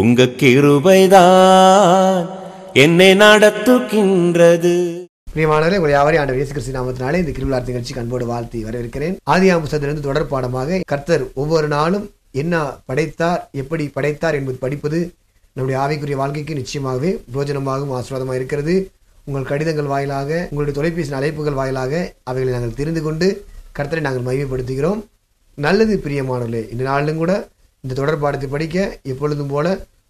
உங்க கிருபைதான் என்னை நடத்துகின்றது பிரியமானவரே உங்களை யாவரையும் ஆண்டு இயேசு கிறிஸ்து நாமத்தினாலே இந்த கிருவிழா நிகழ்ச்சி அன்போடு வாழ்த்தி வரவேற்கிறேன் ஆதி அம்சத்திலிருந்து தொடர் பாடமாக கர்த்தர் ஒவ்வொரு நாளும் என்ன படைத்தார் எப்படி படைத்தார் என்பது படிப்பது நம்முடைய ஆவிக்குரிய வாழ்க்கைக்கு நிச்சயமாகவே பிரோஜனமாகவும் ஆசீர்வாதமாக இருக்கிறது உங்கள் கடிதங்கள் வாயிலாக உங்களுடைய தொலைபேசி அழைப்புகள் வாயிலாக அவைகளை நாங்கள் தெரிந்து கொண்டு கர்த்தரை நாங்கள் மகிமைப்படுத்துகிறோம் நல்லது பிரியமானவர்களே இந்த நாளிலும் கூட இந்த தொடர் பாடத்தை படிக்க எப்பொழுதும் போல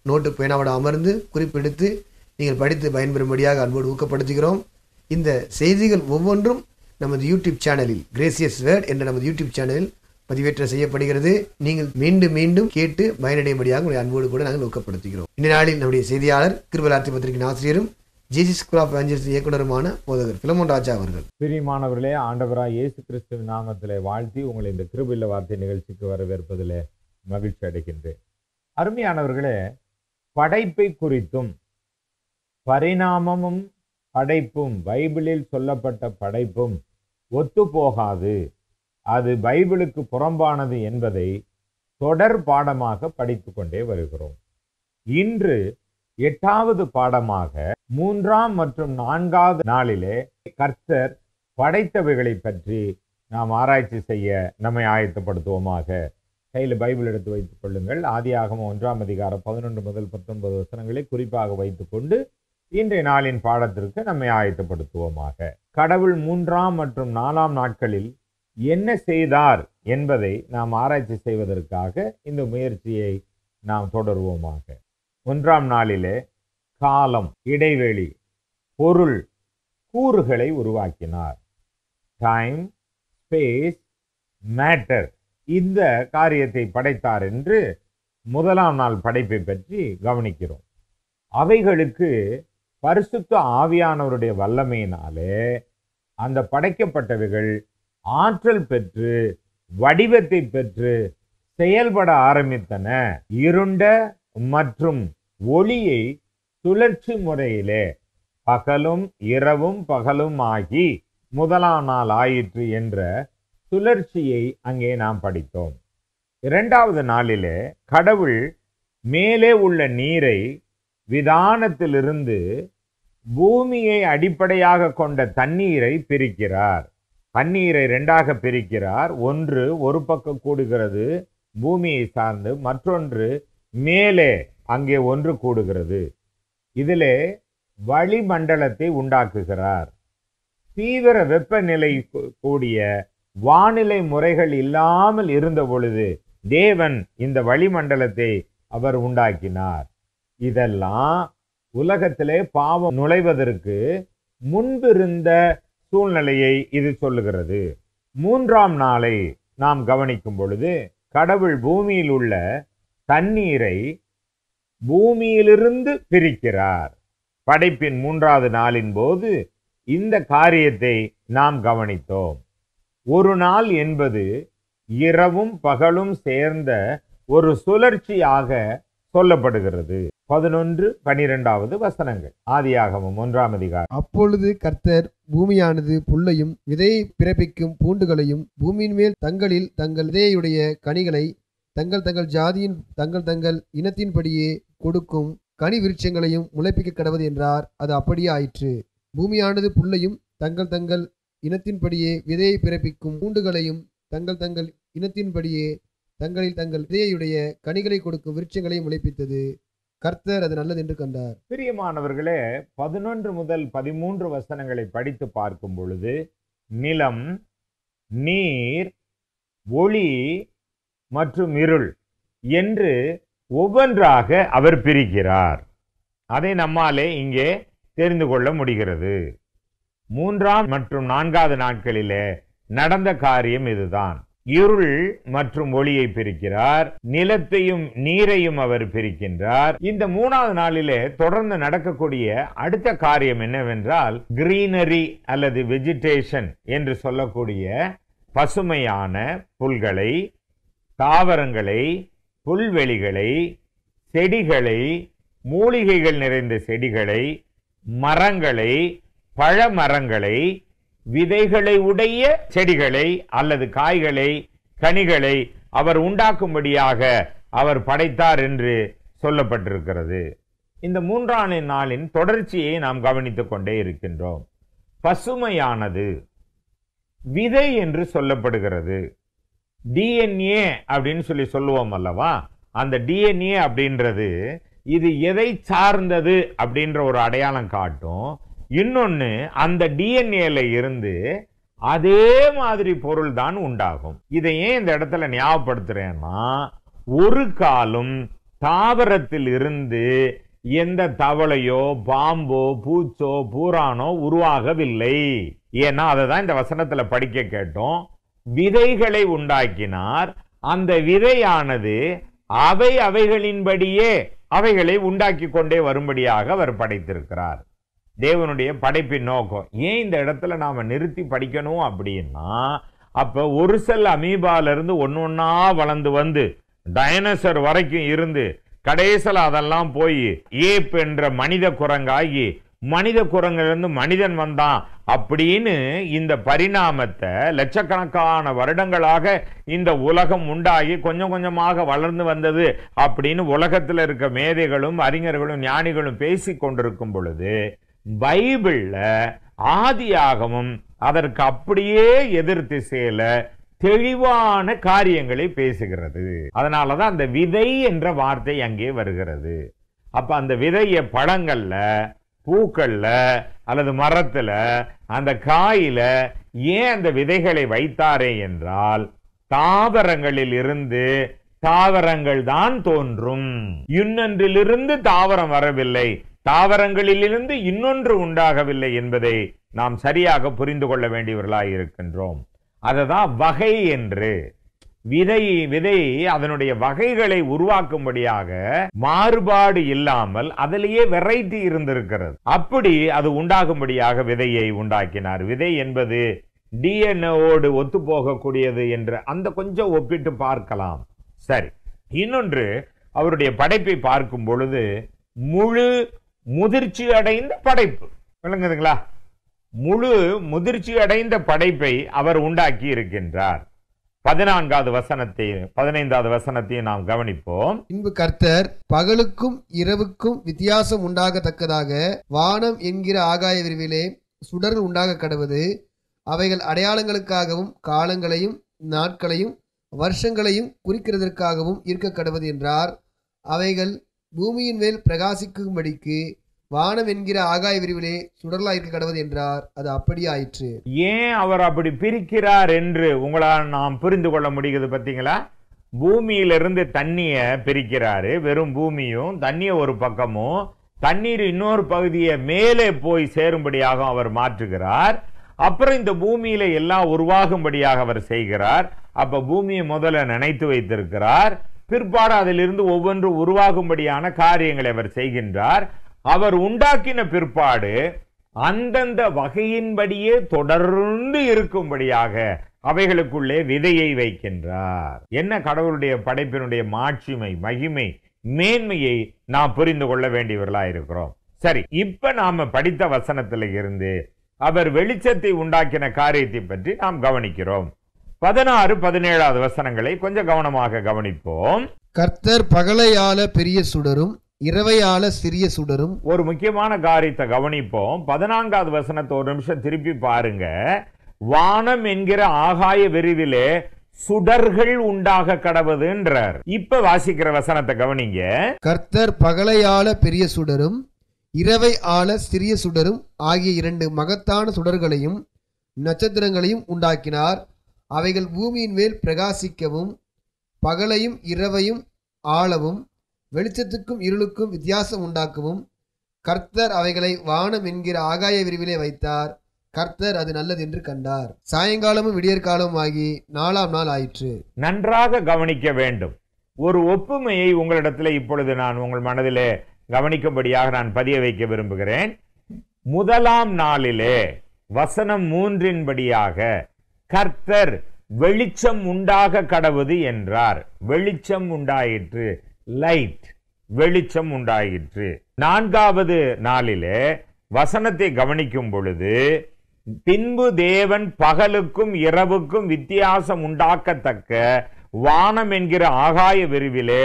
நோட்டு பேனாவோட அமர்ந்து குறிப்பெடுத்து நீங்கள் படித்து பயன்பெறும்படியாக அன்போடு ஊக்கப்படுத்துகிறோம் இந்த செய்திகள் ஒவ்வொன்றும் நமது யூடியூப் சேனலில் கிரேசியஸ் வேர்ட் என்ற நமது யூடியூப் சேனலில் பதிவேற்றம் செய்யப்படுகிறது நீங்கள் மீண்டும் மீண்டும் கேட்டு பயனடையும்படியாக உடைய அன்போடு கூட நாங்கள் ஊக்கப்படுத்துகிறோம் இந்த நாளில் நம்முடைய செய்தியாளர் திருவள்ளாத்தி பத்திரிகையின் ஆசிரியரும் ஸ்கூல் ஆஃப் ஆஞ்சல்ஸ் இயக்குநருமான போதகர் பிலமோன் ராஜா அவர்கள் பிரியமானவர்களே ஆண்டவராக இயேசு கிறிஸ்துவின் நாமத்தில் வாழ்த்தி உங்களை இந்த கிருபில்ல வார்த்தை நிகழ்ச்சிக்கு வரவேற்பதில் மகிழ்ச்சி அடைகின்றேன் அருமையானவர்களே படைப்பை குறித்தும் பரிணாமமும் படைப்பும் பைபிளில் சொல்லப்பட்ட படைப்பும் ஒத்துப்போகாது அது பைபிளுக்கு புறம்பானது என்பதை தொடர் பாடமாக படித்து கொண்டே வருகிறோம் இன்று எட்டாவது பாடமாக மூன்றாம் மற்றும் நான்காவது நாளிலே கர்த்தர் படைத்தவைகளை பற்றி நாம் ஆராய்ச்சி செய்ய நம்மை ஆயத்தப்படுத்துவோமாக கையில் பைபிள் எடுத்து வைத்துக் கொள்ளுங்கள் ஆதியாகம ஒன்றாம் அதிகாரம் பதினொன்று முதல் பத்தொன்பது வசனங்களை குறிப்பாக வைத்துக்கொண்டு இன்றைய நாளின் பாடத்திற்கு நம்மை ஆயத்தப்படுத்துவோமாக கடவுள் மூன்றாம் மற்றும் நாலாம் நாட்களில் என்ன செய்தார் என்பதை நாம் ஆராய்ச்சி செய்வதற்காக இந்த முயற்சியை நாம் தொடருவோமாக ஒன்றாம் நாளிலே காலம் இடைவெளி பொருள் கூறுகளை உருவாக்கினார் டைம் ஸ்பேஸ் மேட்டர் இந்த காரியத்தை படைத்தார் என்று முதலாம் நாள் படைப்பை பற்றி கவனிக்கிறோம் அவைகளுக்கு பரிசுத்த ஆவியானவருடைய வல்லமையினாலே அந்த படைக்கப்பட்டவைகள் ஆற்றல் பெற்று வடிவத்தை பெற்று செயல்பட ஆரம்பித்தன இருண்ட மற்றும் ஒளியை சுழற்சி முறையிலே பகலும் இரவும் பகலும் ஆகி முதலாம் நாள் ஆயிற்று என்ற சுழற்சியை அங்கே நாம் படித்தோம் இரண்டாவது நாளிலே கடவுள் மேலே உள்ள நீரை விதானத்திலிருந்து பூமியை அடிப்படையாக கொண்ட தண்ணீரை பிரிக்கிறார் பன்னீரை ரெண்டாக பிரிக்கிறார் ஒன்று ஒரு பக்கம் கூடுகிறது பூமியை சார்ந்து மற்றொன்று மேலே அங்கே ஒன்று கூடுகிறது இதிலே வளிமண்டலத்தை உண்டாக்குகிறார் தீவிர வெப்பநிலை கூடிய வானிலை முறைகள் இல்லாமல் இருந்த பொழுது தேவன் இந்த வளிமண்டலத்தை அவர் உண்டாக்கினார் இதெல்லாம் உலகத்திலே பாவம் நுழைவதற்கு முன்பிருந்த சூழ்நிலையை இது சொல்லுகிறது மூன்றாம் நாளை நாம் கவனிக்கும் பொழுது கடவுள் பூமியில் உள்ள தண்ணீரை பூமியிலிருந்து பிரிக்கிறார் படைப்பின் மூன்றாவது நாளின் போது இந்த காரியத்தை நாம் கவனித்தோம் ஒரு நாள் என்பது இரவும் பகலும் சேர்ந்த ஒரு சுழற்சியாக சொல்லப்படுகிறது பதினொன்று பனிரெண்டாவது வசனங்கள் ஆதியாகவும் ஒன்றாம் அதிகாரம் அப்பொழுது கர்த்தர் பூமியானது புல்லையும் விதையை பிறப்பிக்கும் பூண்டுகளையும் பூமியின் மேல் தங்களில் தங்கள் விதையுடைய கனிகளை தங்கள் தங்கள் ஜாதியின் தங்கள் தங்கள் இனத்தின்படியே கொடுக்கும் கனி விருட்சங்களையும் முளைப்பிக்க கடவது என்றார் அது அப்படியே ஆயிற்று பூமியானது புல்லையும் தங்கள் தங்கள் இனத்தின்படியே விதையை பிறப்பிக்கும் பூண்டுகளையும் தங்கள் தங்கள் இனத்தின்படியே தங்களில் தங்கள் விதையுடைய கனிகளை கொடுக்கும் விருட்சங்களையும் உழைப்பித்தது கர்த்தர் அது நல்லது என்று கண்டார் பிரியமானவர்களே பதினொன்று முதல் பதிமூன்று வசனங்களை படித்து பார்க்கும் பொழுது நிலம் நீர் ஒளி மற்றும் இருள் என்று ஒவ்வொன்றாக அவர் பிரிக்கிறார் அதை நம்மாலே இங்கே தெரிந்து கொள்ள முடிகிறது மூன்றாம் மற்றும் நான்காவது நாட்களிலே நடந்த காரியம் இதுதான் இருள் மற்றும் ஒளியை பிரிக்கிறார் நிலத்தையும் நீரையும் அவர் பிரிக்கின்றார் இந்த மூணாவது நாளிலே தொடர்ந்து நடக்கக்கூடிய அடுத்த காரியம் என்னவென்றால் கிரீனரி அல்லது வெஜிடேஷன் என்று சொல்லக்கூடிய பசுமையான புல்களை தாவரங்களை புல்வெளிகளை செடிகளை மூலிகைகள் நிறைந்த செடிகளை மரங்களை பழ மரங்களை விதைகளை உடைய செடிகளை அல்லது காய்களை கனிகளை அவர் உண்டாக்கும்படியாக அவர் படைத்தார் என்று சொல்லப்பட்டிருக்கிறது இந்த மூன்றாண்டு நாளின் தொடர்ச்சியை நாம் கவனித்துக் கொண்டே இருக்கின்றோம் பசுமையானது விதை என்று சொல்லப்படுகிறது டிஎன்ஏ அப்படின்னு சொல்லி சொல்லுவோம் அல்லவா அந்த டிஎன்ஏ அப்படின்றது இது எதை சார்ந்தது அப்படின்ற ஒரு அடையாளம் காட்டும் இன்னொன்று அந்த டிஎன்ஏல இருந்து அதே மாதிரி பொருள் தான் உண்டாகும் இதை ஏன் இந்த இடத்துல ஞாபகப்படுத்துறேன்னா ஒரு காலம் தாவரத்தில் இருந்து எந்த தவளையோ பாம்போ பூச்சோ பூரானோ உருவாகவில்லை ஏன்னா அதை தான் இந்த வசனத்துல படிக்க கேட்டோம் விதைகளை உண்டாக்கினார் அந்த விதையானது அவை அவைகளின்படியே அவைகளை உண்டாக்கி கொண்டே வரும்படியாக அவர் படைத்திருக்கிறார் தேவனுடைய படைப்பின் நோக்கம் ஏன் இந்த இடத்துல நாம் நிறுத்தி படிக்கணும் அப்படின்னா அப்போ ஒரு செல் அமீபாலேருந்து ஒன்று ஒன்றா வளர்ந்து வந்து டைனசர் வரைக்கும் இருந்து கடைசியில் அதெல்லாம் போய் ஏப் என்ற மனித குரங்காகி மனித குரங்கிலிருந்து மனிதன் வந்தான் அப்படின்னு இந்த பரிணாமத்தை லட்சக்கணக்கான வருடங்களாக இந்த உலகம் உண்டாகி கொஞ்சம் கொஞ்சமாக வளர்ந்து வந்தது அப்படின்னு உலகத்தில் இருக்க மேதைகளும் அறிஞர்களும் ஞானிகளும் பேசி கொண்டிருக்கும் பொழுது பைபிளில் ஆதியாகமும் அதற்கு அப்படியே எதிர்த்து செயல தெளிவான காரியங்களை பேசுகிறது அதனாலதான் அந்த விதை என்ற வார்த்தை அங்கே வருகிறது அப்ப அந்த விதைய பழங்கள்ல பூக்கள்ல அல்லது மரத்துல அந்த காயில ஏன் அந்த விதைகளை வைத்தாரே என்றால் தாவரங்களில் இருந்து தாவரங்கள் தான் தோன்றும் இன்னொன்றிலிருந்து தாவரம் வரவில்லை தாவரங்களிலிருந்து இன்னொன்று உண்டாகவில்லை என்பதை நாம் சரியாக புரிந்து கொள்ள வேண்டியவர்களாக இருக்கின்றோம் அதுதான் வகை என்று விதை விதை அதனுடைய வகைகளை உருவாக்கும்படியாக மாறுபாடு இல்லாமல் அதிலேயே வெரைட்டி இருந்திருக்கிறது அப்படி அது உண்டாகும்படியாக விதையை உண்டாக்கினார் விதை என்பது டிஎன்ஏடு ஒத்து போகக்கூடியது என்று அந்த கொஞ்சம் ஒப்பிட்டு பார்க்கலாம் சரி இன்னொன்று அவருடைய படைப்பை பார்க்கும் பொழுது முழு முதிர்ச்சி அடைந்த படைப்பு விளங்குதுங்களா முழு முதிர்ச்சி அடைந்த படைப்பை அவர் உண்டாக்கி இருக்கின்றார் பதினான்காவது வசனத்தை பதினைந்தாவது வசனத்தை நாம் கவனிப்போம் பின்பு கர்த்தர் பகலுக்கும் இரவுக்கும் வித்தியாசம் உண்டாகத்தக்கதாக வானம் என்கிற ஆகாய விரிவிலே சுடர் உண்டாக கடவுது அவைகள் அடையாளங்களுக்காகவும் காலங்களையும் நாட்களையும் வருஷங்களையும் குறிக்கிறதற்காகவும் இருக்க கடவுது என்றார் அவைகள் பூமியின் மேல் பிரகாசிக்கும்படிக்கு வானம் என்கிற ஆகாய விரிவிலே சுடலாயிருக்க கடவுள் என்றார் அது அப்படி ஆயிற்று ஏன் அவர் அப்படி பிரிக்கிறார் என்று உங்களால் நாம் புரிந்து கொள்ள முடிகிறது பார்த்தீங்களா பூமியிலிருந்து தண்ணியை பிரிக்கிறாரு வெறும் பூமியும் தண்ணியை ஒரு பக்கமும் தண்ணீர் இன்னொரு பகுதியை மேலே போய் சேரும்படியாக அவர் மாற்றுகிறார் அப்புறம் இந்த பூமியில எல்லாம் உருவாகும்படியாக அவர் செய்கிறார் அப்ப பூமியை முதல்ல நினைத்து வைத்திருக்கிறார் பிற்பாடு அதிலிருந்து ஒவ்வொன்று உருவாகும்படியான காரியங்களை அவர் செய்கின்றார் அவர் உண்டாக்கின பிற்பாடு அந்தந்த வகையின்படியே தொடர்ந்து இருக்கும்படியாக அவைகளுக்குள்ளே விதையை வைக்கின்றார் என்ன கடவுளுடைய படைப்பினுடைய மாட்சிமை மகிமை மேன்மையை நாம் புரிந்து கொள்ள வேண்டியவர்களா இருக்கிறோம் சரி இப்ப நாம படித்த வசனத்தில் இருந்து அவர் வெளிச்சத்தை உண்டாக்கின காரியத்தை பற்றி நாம் கவனிக்கிறோம் பதினாறு பதினேழாவது வசனங்களை கொஞ்சம் கவனமாக கவனிப்போம் கர்த்தர் பகலையால பெரிய சுடரும் இரவையால சிறிய சுடரும் ஒரு முக்கியமான காரியத்தை கவனிப்போம் பதினான்காவது வசனத்தை ஒரு நிமிஷம் திருப்பி பாருங்க வானம் என்கிற ஆகாய விரிவிலே சுடர்கள் உண்டாக கடவுதுன்றார் இப்ப வாசிக்கிற வசனத்தை கவனிங்க கர்த்தர் பகலையால பெரிய சுடரும் இரவை ஆல சிறிய சுடரும் ஆகிய இரண்டு மகத்தான சுடர்களையும் நட்சத்திரங்களையும் உண்டாக்கினார் அவைகள் பூமியின் மேல் பிரகாசிக்கவும் பகலையும் இரவையும் ஆளவும் வெளிச்சத்துக்கும் இருளுக்கும் வித்தியாசம் உண்டாக்கவும் கர்த்தர் அவைகளை வானம் என்கிற ஆகாய விரிவிலே வைத்தார் கர்த்தர் அது நல்லது என்று கண்டார் சாயங்காலமும் விடியற்காலமும் ஆகி நாலாம் நாள் ஆயிற்று நன்றாக கவனிக்க வேண்டும் ஒரு ஒப்புமையை உங்களிடத்தில் இப்பொழுது நான் உங்கள் மனதிலே கவனிக்கும்படியாக நான் பதிய வைக்க விரும்புகிறேன் முதலாம் நாளிலே வசனம் மூன்றின்படியாக கர்த்தர் வெளிச்சம் உண்டாக கடவுது என்றார் வெளிச்சம் உண்டாயிற்று லைட் வெளிச்சம் உண்டாயிற்று நான்காவது நாளிலே வசனத்தை கவனிக்கும் பொழுது பின்பு தேவன் பகலுக்கும் இரவுக்கும் வித்தியாசம் உண்டாக்கத்தக்க வானம் என்கிற ஆகாய விரிவிலே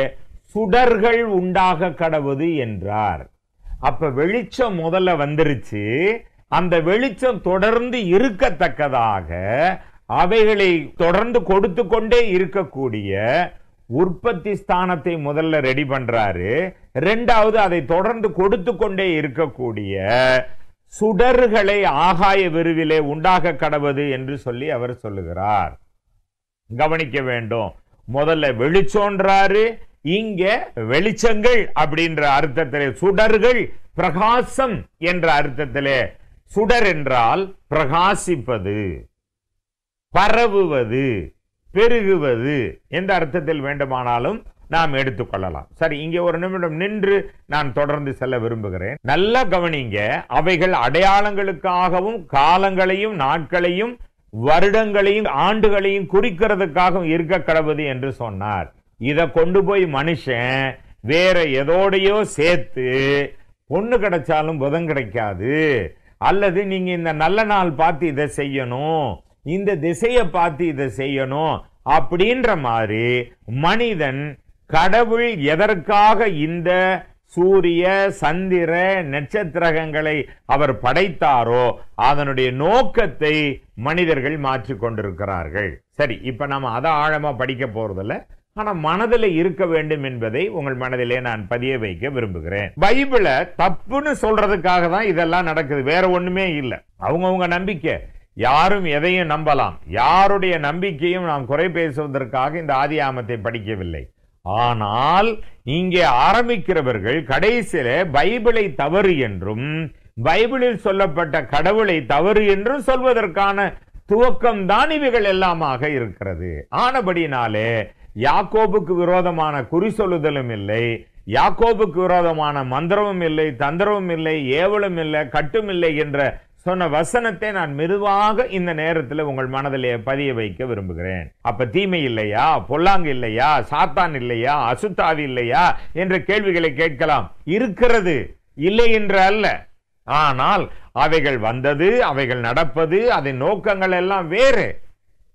சுடர்கள் உண்டாக கடவுது என்றார் அப்ப வெளிச்சம் முதல்ல வந்துருச்சு அந்த வெளிச்சம் தொடர்ந்து இருக்கத்தக்கதாக அவைகளை தொடர்ந்து கொடுத்து கொண்டே இருக்கக்கூடிய உற்பத்தி ஸ்தானத்தை முதல்ல ரெடி பண்றாரு ரெண்டாவது அதை தொடர்ந்து கொடுத்து கொண்டே இருக்கக்கூடிய சுடர்களை ஆகாய விரிவிலே உண்டாக கடவது என்று சொல்லி அவர் சொல்லுகிறார் கவனிக்க வேண்டும் முதல்ல வெளிச்சோன்றாரு இங்க வெளிச்சங்கள் அப்படின்ற அர்த்தத்திலே சுடர்கள் பிரகாசம் என்ற அர்த்தத்திலே சுடர் என்றால் பிரகாசிப்பது பரவுவது பெருகுவது எந்த அர்த்தத்தில் வேண்டுமானாலும் நாம் எடுத்துக்கொள்ளலாம் சரி இங்கே ஒரு நிமிடம் நின்று நான் தொடர்ந்து செல்ல விரும்புகிறேன் நல்லா கவனிங்க அவைகள் அடையாளங்களுக்காகவும் காலங்களையும் நாட்களையும் வருடங்களையும் ஆண்டுகளையும் குறிக்கிறதுக்காகவும் இருக்க கிடவது என்று சொன்னார் இதை கொண்டு போய் மனுஷன் வேற எதோடையோ சேர்த்து பொண்ணு கிடைச்சாலும் புதம் கிடைக்காது அல்லது நீங்க இந்த நல்ல நாள் பார்த்து இதை செய்யணும் இந்த திசையை பார்த்து இதை செய்யணும் அப்படின்ற மாதிரி மனிதன் கடவுள் எதற்காக இந்த சூரிய சந்திர நட்சத்திரகங்களை அவர் படைத்தாரோ அதனுடைய நோக்கத்தை மனிதர்கள் மாற்றி கொண்டிருக்கிறார்கள் சரி இப்ப நம்ம அதை ஆழமா படிக்க போறதில்ல ஆனா மனதில் இருக்க வேண்டும் என்பதை உங்கள் மனதிலே நான் பதிய வைக்க விரும்புகிறேன் பைபிள தப்புன்னு சொல்றதுக்காக தான் இதெல்லாம் நடக்குது வேற ஒண்ணுமே இல்லை அவங்கவுங்க நம்பிக்கை யாரும் எதையும் நம்பலாம் யாருடைய நம்பிக்கையும் நாம் குறை பேசுவதற்காக இந்த ஆதி ஆமத்தை படிக்கவில்லை ஆனால் இங்கே ஆரம்பிக்கிறவர்கள் கடைசியில பைபிளை தவறு என்றும் பைபிளில் சொல்லப்பட்ட கடவுளை தவறு என்றும் சொல்வதற்கான துவக்கம் தான் இவைகள் எல்லாமாக இருக்கிறது ஆனபடினாலே யாக்கோபுக்கு விரோதமான குறி சொல்லுதலும் இல்லை யாக்கோபுக்கு விரோதமான மந்திரமும் இல்லை தந்திரமும் இல்லை ஏவலும் இல்லை கட்டும் இல்லை என்ற சொன்ன வசனத்தை நான் மெதுவாக இந்த நேரத்தில் உங்கள் மனதில் பதிய வைக்க விரும்புகிறேன் அப்ப தீமை இல்லையா பொல்லாங்கு இல்லையா சாத்தான் இல்லையா அசுத்தாவி இல்லையா என்ற கேள்விகளை கேட்கலாம் இருக்கிறது இல்லை என்று அல்ல ஆனால் அவைகள் வந்தது அவைகள் நடப்பது அதன் நோக்கங்கள் எல்லாம் வேறு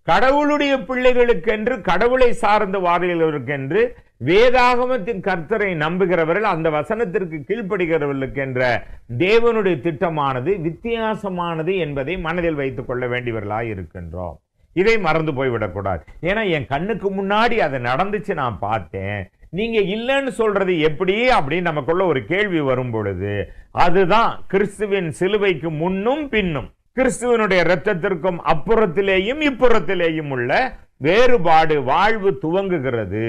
கடவுளுடைய பிள்ளைகளுக்கென்று கடவுளை சார்ந்த வாரியவருக்கென்று வேதாகமத்தின் கர்த்தரை நம்புகிறவர்கள் அந்த வசனத்திற்கு கீழ்ப்படுகிறவர்களுக்கென்ற தேவனுடைய திட்டமானது வித்தியாசமானது என்பதை மனதில் வைத்துக் கொள்ள வேண்டியவர்களாக இருக்கின்றோம் இதை மறந்து போய்விடக்கூடாது ஏன்னா என் கண்ணுக்கு முன்னாடி அது நடந்துச்சு நான் பார்த்தேன் நீங்க இல்லைன்னு சொல்றது எப்படி அப்படின்னு நமக்குள்ள ஒரு கேள்வி வரும் பொழுது அதுதான் கிறிஸ்துவின் சிலுவைக்கு முன்னும் பின்னும் கிறிஸ்துவனுடைய இரத்தத்திற்கும் அப்புறத்திலேயும் இப்புறத்திலேயும் உள்ள வேறுபாடு வாழ்வு துவங்குகிறது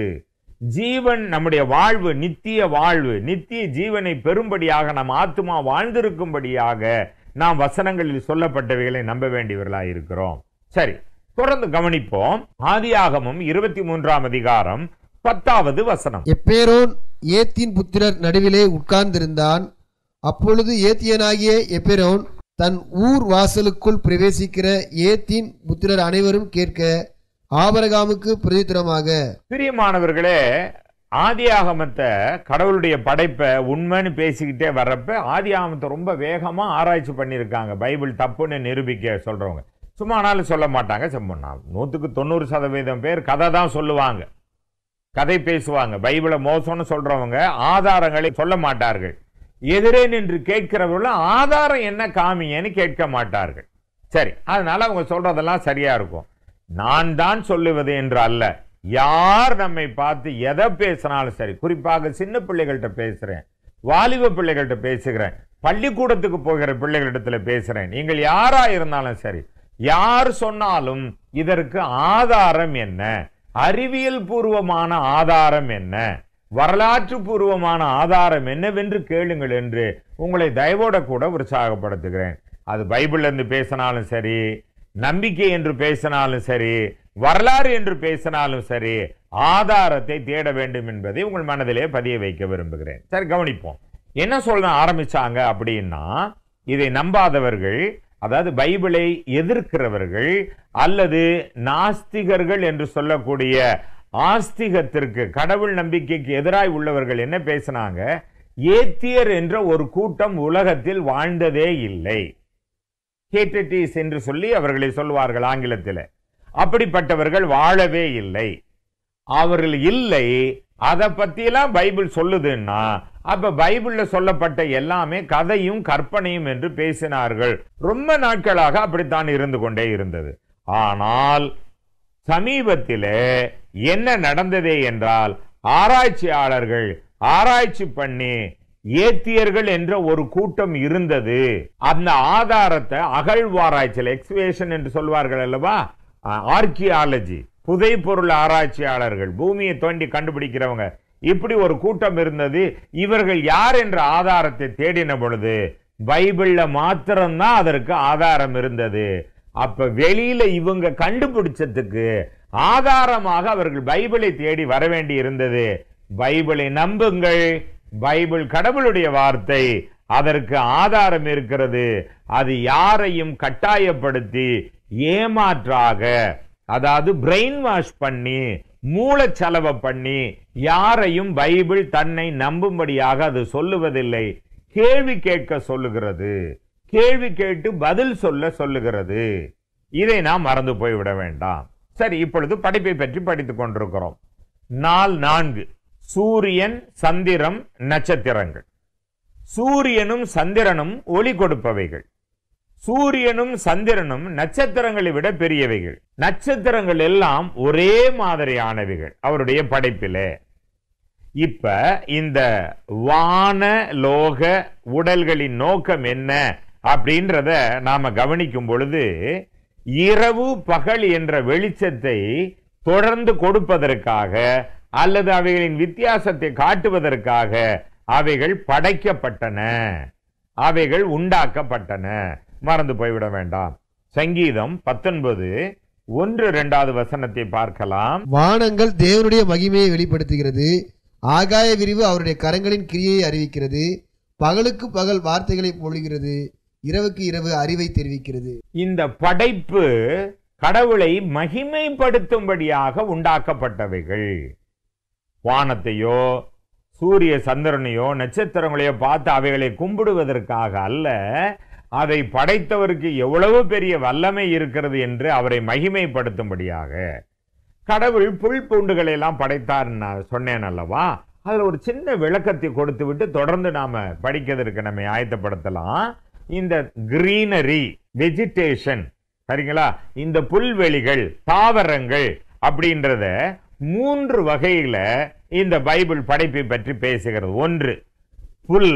ஜீவன் நம்முடைய வாழ்வு நித்திய வாழ்வு நித்திய ஜீவனை பெறும்படியாக நம் ஆத்மா வாழ்ந்திருக்கும்படியாக நாம் வசனங்களில் சொல்லப்பட்டவைகளை நம்ப வேண்டியவர்களாக இருக்கிறோம் சரி தொடர்ந்து கவனிப்போம் ஆதியாகமும் இருபத்தி மூன்றாம் அதிகாரம் பத்தாவது வசனம் எப்பேரோன் ஏத்தின் புத்திரர் நடுவிலே உட்கார்ந்திருந்தான் அப்பொழுது ஏத்தியனாகிய எப்பேரோன் தன் ஊர் வாசலுக்குள் பிரவேசிக்கிற ஏத்தின் புத்திரர் அனைவரும் கேட்க ஆபரகாமுக்கு பிரதித்திரமாக பிரியமானவர்களே ஆதி ஆகமத்தை கடவுளுடைய படைப்பை உண்மைன்னு பேசிக்கிட்டே வர்றப்ப ஆதி ஆகமத்தை ரொம்ப வேகமாக ஆராய்ச்சி பண்ணியிருக்காங்க பைபிள் தப்புன்னு நிரூபிக்க சொல்கிறவங்க சும்மா ஆனாலும் சொல்ல மாட்டாங்க சும்மா நூற்றுக்கு தொண்ணூறு சதவீதம் பேர் கதை தான் சொல்லுவாங்க கதை பேசுவாங்க பைபிளை மோசம்னு சொல்கிறவங்க ஆதாரங்களை சொல்ல மாட்டார்கள் எதிரே நின்று கேட்கிறவர்கள் ஆதாரம் என்ன காமிங்கன்னு கேட்க மாட்டார்கள் சரி அதனால அவங்க சொல்றதெல்லாம் சரியா இருக்கும் நான் தான் சொல்லுவது என்று அல்ல யார் நம்மை பார்த்து எதை பேசினாலும் சரி குறிப்பாக சின்ன பிள்ளைகள்கிட்ட பேசுகிறேன் வாலிப பிள்ளைகள்கிட்ட பேசுகிறேன் பள்ளிக்கூடத்துக்கு போகிற பிள்ளைகளிடத்துல பேசுகிறேன் நீங்கள் யாரா இருந்தாலும் சரி யார் சொன்னாலும் இதற்கு ஆதாரம் என்ன அறிவியல் பூர்வமான ஆதாரம் என்ன வரலாற்று பூர்வமான ஆதாரம் என்னவென்று கேளுங்கள் என்று உங்களை தயவோட கூட உற்சாகப்படுத்துகிறேன் அது பைபிள்லேருந்து பேசினாலும் சரி நம்பிக்கை என்று பேசினாலும் சரி வரலாறு என்று பேசினாலும் சரி ஆதாரத்தை தேட வேண்டும் என்பதை உங்கள் மனதிலே பதிய வைக்க விரும்புகிறேன் சரி கவனிப்போம் என்ன சொல்ல ஆரம்பிச்சாங்க அப்படின்னா இதை நம்பாதவர்கள் அதாவது பைபிளை எதிர்க்கிறவர்கள் அல்லது நாஸ்திகர்கள் என்று சொல்லக்கூடிய ஆஸ்திகத்திற்கு கடவுள் நம்பிக்கைக்கு எதிராய் உள்ளவர்கள் என்ன பேசினாங்க ஏத்தியர் என்ற ஒரு கூட்டம் உலகத்தில் வாழ்ந்ததே இல்லை ஹேட்டடிஸ் என்று சொல்லி அவர்களை சொல்வார்கள் ஆங்கிலத்தில் அப்படிப்பட்டவர்கள் வாழவே இல்லை அவர்கள் இல்லை அதை பற்றியெல்லாம் பைபிள் சொல்லுதுன்னா அப்ப பைபிள்ல சொல்லப்பட்ட எல்லாமே கதையும் கற்பனையும் என்று பேசினார்கள் ரொம்ப நாட்களாக அப்படித்தான் இருந்து கொண்டே இருந்தது ஆனால் சமீபத்திலே என்ன நடந்தது என்றால் ஆராய்ச்சியாளர்கள் ஆராய்ச்சி பண்ணி ஏத்தியர்கள் என்ற ஒரு கூட்டம் இருந்தது அந்த ஆதாரத்தை அகழ்வாராய்ச்சியில் எக்ஸ்பேஷன் என்று சொல்வார்கள் அல்லவா ஆர்கியாலஜி புதை பொருள் ஆராய்ச்சியாளர்கள் பூமியை தோண்டி கண்டுபிடிக்கிறவங்க இப்படி ஒரு கூட்டம் இருந்தது இவர்கள் யார் என்ற ஆதாரத்தை தேடின பொழுது பைபிள்ல மாத்திரம்தான் அதற்கு ஆதாரம் இருந்தது அப்ப வெளியில இவங்க கண்டுபிடிச்சதுக்கு ஆதாரமாக அவர்கள் பைபிளை தேடி வர வேண்டி இருந்தது பைபிளை நம்புங்கள் பைபிள் கடவுளுடைய வார்த்தை அதற்கு ஆதாரம் இருக்கிறது அது யாரையும் கட்டாயப்படுத்தி ஏமாற்றாக அதாவது பிரெயின் வாஷ் பண்ணி மூளை பண்ணி யாரையும் பைபிள் தன்னை நம்பும்படியாக அது சொல்லுவதில்லை கேள்வி கேட்க சொல்லுகிறது கேள்வி கேட்டு பதில் சொல்ல சொல்லுகிறது இதை நாம் மறந்து போய்விட வேண்டாம் சரி இப்பொழுது படிப்பை பற்றி படித்துக் கொண்டிருக்கிறோம் நாள் நான்கு சூரியன் சந்திரம் நட்சத்திரங்கள் சூரியனும் சந்திரனும் ஒளி கொடுப்பவைகள் சூரியனும் சந்திரனும் நட்சத்திரங்களை விட பெரியவைகள் நட்சத்திரங்கள் எல்லாம் ஒரே மாதிரியானவைகள் அவருடைய படைப்பிலே இப்ப இந்த வான லோக உடல்களின் நோக்கம் என்ன அப்படின்றத நாம கவனிக்கும் பொழுது இரவு பகல் என்ற வெளிச்சத்தை தொடர்ந்து கொடுப்பதற்காக அல்லது அவைகளின் வித்தியாசத்தை காட்டுவதற்காக அவைகள் படைக்கப்பட்டன அவைகள் உண்டாக்கப்பட்டன மறந்து போய்விட வேண்டாம் சங்கீதம் பத்தொன்பது ஒன்று இரண்டாவது வசனத்தை பார்க்கலாம் வானங்கள் தேவனுடைய மகிமையை வெளிப்படுத்துகிறது ஆகாய விரிவு அவருடைய கரங்களின் கிரியை அறிவிக்கிறது பகலுக்கு பகல் வார்த்தைகளை பொழுகிறது இரவுக்கு இரவு அறிவை தெரிவிக்கிறது இந்த படைப்பு கடவுளை மகிமைப்படுத்தும்படியாக உண்டாக்கப்பட்டவைகள் வானத்தையோ சூரிய சந்திரனையோ நட்சத்திரங்களையோ பார்த்து அவைகளை கும்பிடுவதற்காக அல்ல அதை படைத்தவருக்கு எவ்வளவு பெரிய வல்லமை இருக்கிறது என்று அவரை மகிமைப்படுத்தும்படியாக கடவுள் புல் பூண்டுகளை எல்லாம் படைத்தார் நான் சொன்னேன் அல்லவா அதில் ஒரு சின்ன விளக்கத்தை கொடுத்து விட்டு தொடர்ந்து நாம் படிக்கிறதற்கு நம்மை ஆயத்தப்படுத்தலாம் இந்த கிரீனரி வெஜிடேஷன் சரிங்களா இந்த புல்வெளிகள் தாவரங்கள் அப்படின்றத மூன்று வகையில் இந்த பைபிள் படைப்பை பற்றி பேசுகிறது ஒன்று புல்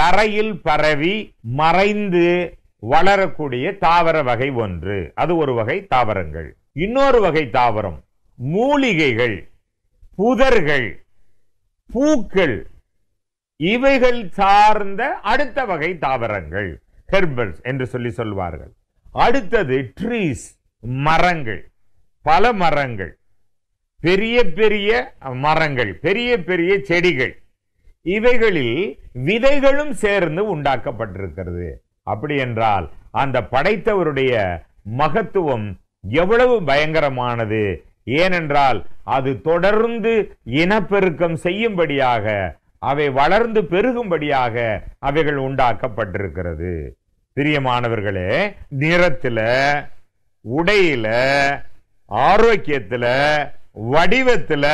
தரையில் பரவி மறைந்து வளரக்கூடிய தாவர வகை ஒன்று அது ஒரு வகை தாவரங்கள் இன்னொரு வகை தாவரம் மூலிகைகள் புதர்கள் பூக்கள் இவைகள் சார்ந்த அடுத்த வகை தாவரங்கள் ஹெர்பல்ஸ் என்று சொல்லி சொல்வார்கள் அடுத்தது ட்ரீஸ் மரங்கள் பல மரங்கள் பெரிய பெரிய மரங்கள் பெரிய பெரிய செடிகள் இவைகளில் விதைகளும் சேர்ந்து உண்டாக்கப்பட்டிருக்கிறது அப்படி என்றால் அந்த படைத்தவருடைய மகத்துவம் எவ்வளவு பயங்கரமானது ஏனென்றால் அது தொடர்ந்து இனப்பெருக்கம் செய்யும்படியாக அவை வளர்ந்து பெருகும்படியாக அவைகள் உண்டாக்கப்பட்டிருக்கிறது பிரியமானவர்களே நிறத்தில் உடையில ஆரோக்கியத்தில் வடிவத்தில்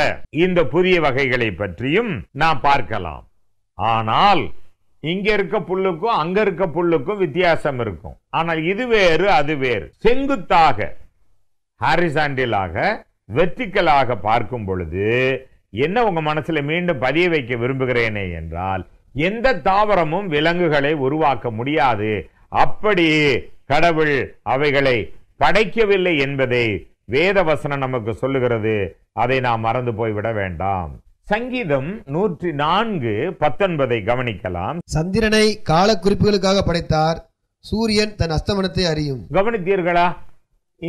இந்த புதிய வகைகளை பற்றியும் நாம் பார்க்கலாம் ஆனால் இங்க இருக்க புல்லுக்கும் அங்க இருக்க புல்லுக்கும் வித்தியாசம் இருக்கும் ஆனால் இது வேறு அது வேறு செங்குத்தாக ஹாரிசாண்டிலாக வெற்றிக்கலாக பார்க்கும் பொழுது என்ன உங்க மனசுல மீண்டும் பதிய வைக்க விரும்புகிறேனே என்றால் எந்த தாவரமும் விலங்குகளை உருவாக்க முடியாது அப்படி கடவுள் அவைகளை படைக்கவில்லை என்பதை வேத வசனம் நமக்கு சொல்லுகிறது அதை நாம் மறந்து போய்விட வேண்டாம் சங்கீதம் நூற்றி நான்கு பத்தொன்பதை கவனிக்கலாம் சந்திரனை கால குறிப்புகளுக்காக படைத்தார் சூரியன் தன் அஸ்தமனத்தை அறியும் கவனித்தீர்களா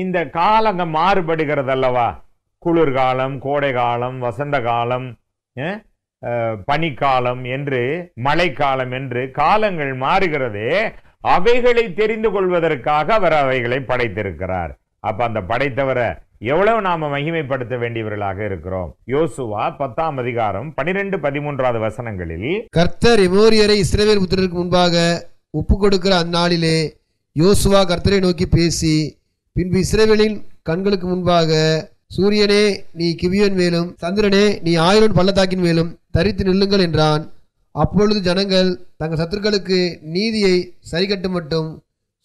இந்த காலங்க மாறுபடுகிறது அல்லவா குளிர்காலம் கோடை காலம் வசந்த காலம் பனிக்காலம் என்று மழைக்காலம் என்று காலங்கள் மாறுகிறதே அவைகளை தெரிந்து கொள்வதற்காக அவர் அவைகளை படைத்திருக்கிறார் அப்ப அந்த படைத்தவரை எவ்வளவு நாம மகிமைப்படுத்த வேண்டியவர்களாக இருக்கிறோம் யோசுவா பத்தாம் அதிகாரம் பனிரெண்டு பதிமூன்றாவது வசனங்களில் கர்த்தர் எமோரியரை இஸ்ரேவேல் புத்திரருக்கு முன்பாக ஒப்பு கொடுக்கிற அந்நாளிலே யோசுவா கர்த்தரை நோக்கி பேசி பின்பு இஸ்ரேவேலின் கண்களுக்கு முன்பாக சூரியனே நீ கிவியன் மேலும் சந்திரனே நீ ஆயிரம் பள்ளத்தாக்கின் மேலும் தரித்து நில்லுங்கள் என்றான் அப்பொழுது ஜனங்கள் தங்கள் சத்துருக்களுக்கு நீதியை சரிகட்டு மட்டும்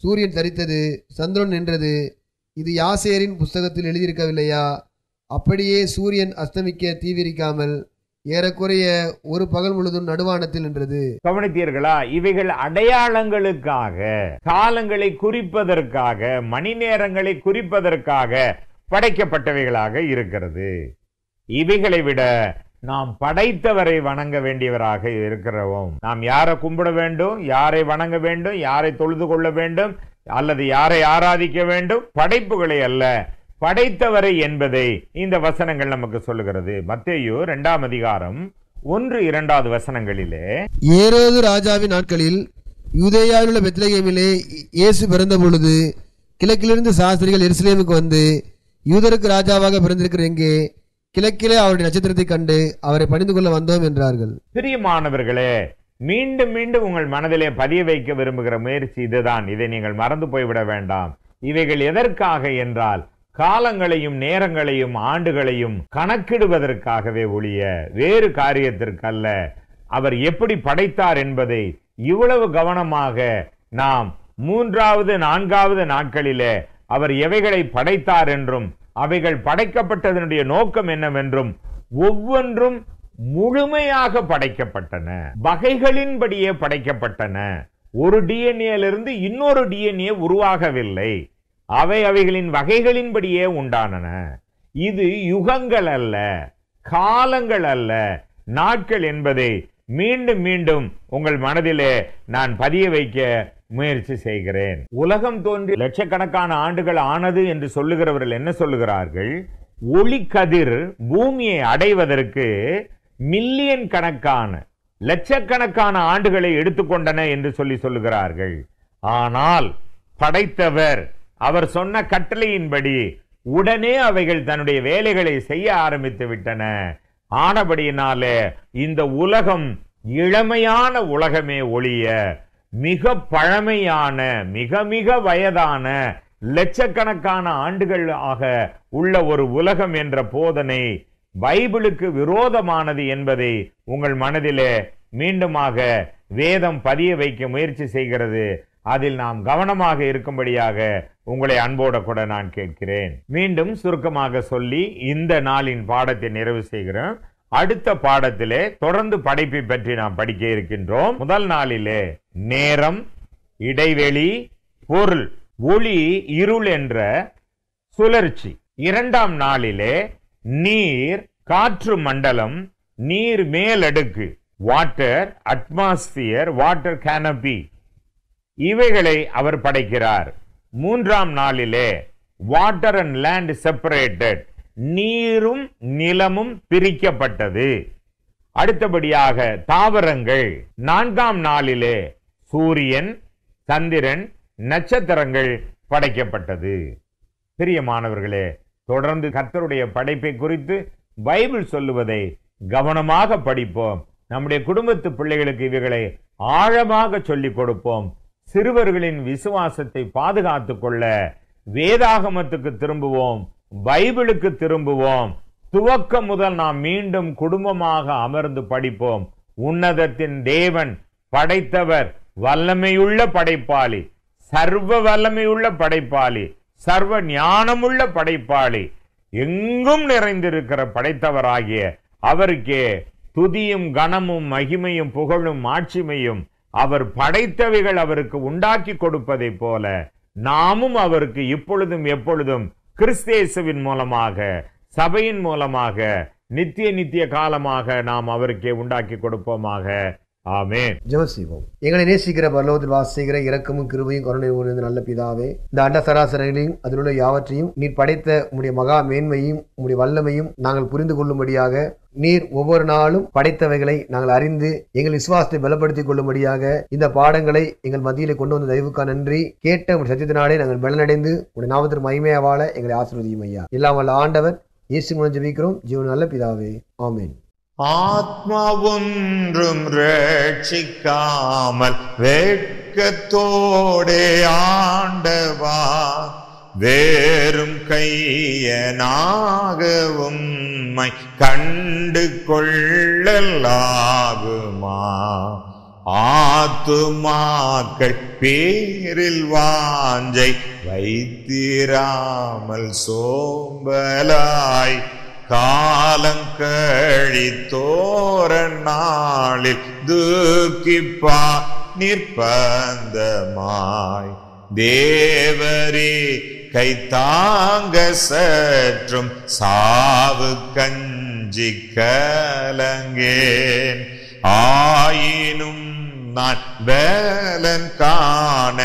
சூரியன் தரித்தது சந்திரன் நின்றது இது யாசேரின் புஸ்தகத்தில் எழுதியிருக்கவில்லையா அப்படியே சூரியன் அஸ்தமிக்க தீவிரிக்காமல் ஏறக்குறைய ஒரு பகல் முழுதும் நடுவானத்தில் நின்றது கவனித்தீர்களா இவைகள் அடையாளங்களுக்காக காலங்களை குறிப்பதற்காக மணி நேரங்களை குறிப்பதற்காக படைக்கப்பட்டவைகளாக இருக்கிறது இவைகளை விட நாம் படைத்தவரை வணங்க வேண்டியவராக இருக்கிறோம் நாம் யாரை கும்பிட வேண்டும் யாரை வணங்க வேண்டும் யாரை தொழுது கொள்ள வேண்டும் அல்லது யாரை ஆராதிக்க வேண்டும் படைப்புகளை அல்ல படைத்தவரை என்பதை இந்த வசனங்கள் நமக்கு சொல்லுகிறது மத்தேயு இரண்டாம் அதிகாரம் ஒன்று இரண்டாவது வசனங்களிலே ஏரோது ராஜாவின் நாட்களில் யூதேயாவில் உள்ள பெத்லகேமிலே இயேசு பிறந்த பொழுது கிழக்கிலிருந்து சாஸ்திரிகள் எருசலேமுக்கு வந்து யூதருக்கு ராஜாவாக பிறந்திருக்கிற எங்கே கிழக்கிலே அவருடைய நட்சத்திரத்தை கண்டு அவரை பணிந்து கொள்ள வந்தோம் என்றார்கள் பிரியமானவர்களே மீண்டும் மீண்டும் உங்கள் மனதிலே பதிய வைக்க விரும்புகிற முயற்சி இதுதான் இதை நீங்கள் மறந்து போய்விட வேண்டாம் இவைகள் எதற்காக என்றால் காலங்களையும் நேரங்களையும் ஆண்டுகளையும் கணக்கிடுவதற்காகவே ஒழிய வேறு காரியத்திற்கல்ல அவர் எப்படி படைத்தார் என்பதை இவ்வளவு கவனமாக நாம் மூன்றாவது நான்காவது நாட்களிலே அவர் எவைகளை படைத்தார் என்றும் அவைகள் படைக்கப்பட்டதனுடைய நோக்கம் என்னவென்றும் ஒவ்வொன்றும் முழுமையாக படைக்கப்பட்டன வகைகளின்படியே படைக்கப்பட்டன ஒரு டிஎன்ஏலிருந்து இன்னொரு டிஎன்ஏ உருவாகவில்லை அவை அவைகளின் வகைகளின்படியே உண்டானன இது யுகங்கள் அல்ல காலங்கள் அல்ல நாட்கள் என்பதை மீண்டும் மீண்டும் உங்கள் மனதிலே நான் பதிய வைக்க முயற்சி செய்கிறேன் உலகம் தோன்றி லட்சக்கணக்கான ஆண்டுகள் ஆனது என்று சொல்லுகிறவர்கள் என்ன சொல்லுகிறார்கள் ஒளி கதிர் பூமியை அடைவதற்கு மில்லியன் கணக்கான லட்சக்கணக்கான ஆண்டுகளை எடுத்துக்கொண்டன என்று சொல்லி சொல்லுகிறார்கள் ஆனால் படைத்தவர் அவர் சொன்ன கட்டளையின்படி உடனே அவைகள் தன்னுடைய வேலைகளை செய்ய ஆரம்பித்து விட்டன ஆனபடியினாலே இந்த உலகம் இளமையான உலகமே ஒழிய மிக பழமையான மிக மிக வயதான லட்சக்கணக்கான ஆண்டுகள் ஆக உள்ள ஒரு உலகம் என்ற போதனை பைபிளுக்கு விரோதமானது என்பதை உங்கள் மனதிலே மீண்டுமாக வேதம் பதிய வைக்க முயற்சி செய்கிறது அதில் நாம் கவனமாக இருக்கும்படியாக உங்களை அன்போட கூட நான் கேட்கிறேன் மீண்டும் சுருக்கமாக சொல்லி இந்த நாளின் பாடத்தை நிறைவு செய்கிறேன் அடுத்த பாடத்திலே தொடர்ந்து படைப்பை பற்றி நாம் படிக்க இருக்கின்றோம் முதல் நாளிலே நேரம் இடைவெளி பொருள் ஒளி இருள் என்ற சுழற்சி இரண்டாம் நாளிலே நீர் காற்று மண்டலம் நீர் மேலடுக்கு வாட்டர் அட்மாஸ்பியர் வாட்டர் கேனபி இவைகளை அவர் படைக்கிறார் மூன்றாம் நாளிலே வாட்டர் அண்ட் லேண்ட் செப்பரேட்டட் நீரும் நிலமும் பிரிக்கப்பட்டது அடுத்தபடியாக தாவரங்கள் நான்காம் நாளிலே சூரியன் சந்திரன் நட்சத்திரங்கள் படைக்கப்பட்டது பிரியமானவர்களே தொடர்ந்து கர்த்தருடைய படைப்பை குறித்து பைபிள் சொல்லுவதை கவனமாக படிப்போம் நம்முடைய குடும்பத்து பிள்ளைகளுக்கு இவைகளை ஆழமாக சொல்லிக் கொடுப்போம் சிறுவர்களின் விசுவாசத்தை பாதுகாத்து கொள்ள வேதாகமத்துக்கு திரும்புவோம் பைபிளுக்கு திரும்புவோம் துவக்கம் முதல் நாம் மீண்டும் குடும்பமாக அமர்ந்து படிப்போம் உன்னதத்தின் தேவன் படைத்தவர் வல்லமையுள்ள படைப்பாளி சர்வ வல்லமையுள்ள படைப்பாளி சர்வ ஞானமுள்ள படைப்பாளி எங்கும் நிறைந்திருக்கிற படைத்தவராகிய அவருக்கே துதியும் கணமும் மகிமையும் புகழும் ஆட்சிமையும் அவர் படைத்தவைகள் அவருக்கு உண்டாக்கி கொடுப்பதைப் போல நாமும் அவருக்கு இப்பொழுதும் எப்பொழுதும் கிறிஸ்தேசுவின் மூலமாக சபையின் மூலமாக நித்திய நித்திய காலமாக நாம் அவருக்கே உண்டாக்கி கொடுப்போமாக ஆமே ஜெபசிவோம் எங்களை நேசிக்கிற பரலோகத்தில் வாசிக்கிற இறக்கமும் கிருபையும் கருணை நல்ல பிதாவே இந்த அண்ட சராசரிகளையும் அதில் உள்ள யாவற்றையும் நீர் படைத்த உங்களுடைய மகா மேன்மையும் உங்களுடைய வல்லமையும் நாங்கள் புரிந்து கொள்ளும்படியாக நீர் ஒவ்வொரு நாளும் படைத்தவைகளை நாங்கள் அறிந்து எங்கள் விசுவாசத்தை பலப்படுத்திக் கொள்ளும்படியாக இந்த பாடங்களை எங்கள் மத்தியில் கொண்டு வந்த தயவுக்கா நன்றி கேட்ட உங்கள் சத்தியத்தினாலே நாங்கள் பலனடைந்து உடைய நாமத்திற்கு மகிமையா வாழ எங்களை ஆசிர்வதியும் ஐயா இல்லாமல் ஆண்டவர் இயேசு மூலம் ஜபிக்கிறோம் ஜீவன் நல்ல பிதாவே ஆமேன் ஆத்மா ஒன்றும் ரட்சிக்காமல் வேட்கத்தோடே ஆண்டவா வேறும் கையனாகவும் மை கண்டு கொள்ளலாகுமா ஆத்துமாக்கள் பேரில் வாஞ்சை வைத்திராமல் சோம்பலாய் காலம் கழி தோரணாளில் தூக்கிப்பா நிற்பந்தமாய் தேவரே கை தாங்க சற்றும் சாவு கஞ்சி கலங்கேன் ஆயினும் நான் வேலன் காண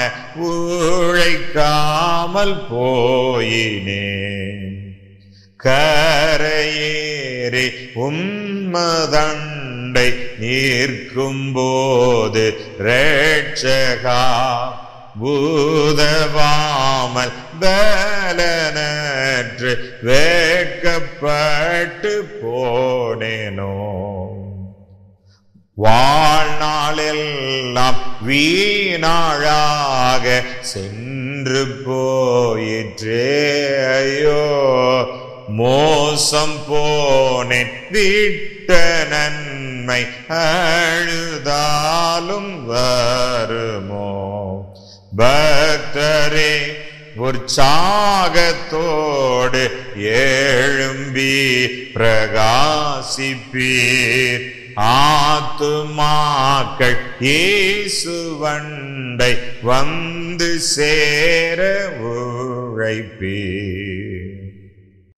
உழைக்காமல் போயினேன் கரையேறி உம்மதண்டை நிற்கும் போது ரேட்சகா பூதவாமல் தலனற்று வேக்கப்பட்டு போனேனோ வாழ்நாளெல்லாம் வீணாழாக சென்று போயிற்றே ஐயோ மோசம் போனேன் விட்ட நன்மை அழுதாலும் வருமோ பக்தரே உற்சாகத்தோடு எழும்பி பிரகாசிப்பீர் ஆத்துமாக்கள் இயேசுவண்டை வந்து சேர உழைப்பீர்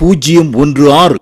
பூஜ்ஜியம் ஒன்று ஆறு